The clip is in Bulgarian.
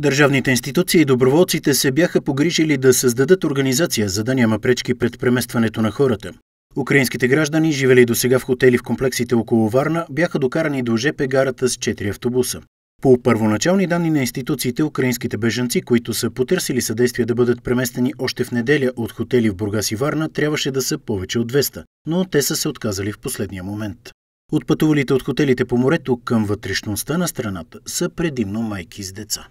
Държавните институции и доброволците се бяха погрижили да създадат организация, за да няма пречки пред преместването на хората. Украинските граждани, живели до сега в хотели в комплексите около Варна, бяха докарани до ЖП гарата с 4 автобуса. По първоначални данни на институциите, украинските бежанци, които са потърсили съдействие да бъдат преместени още в неделя от хотели в Бургас и Варна, трябваше да са повече от 200, но те са се отказали в последния момент. Отпътувалите от хотелите по морето към вътрешността на страната са предимно майки с деца.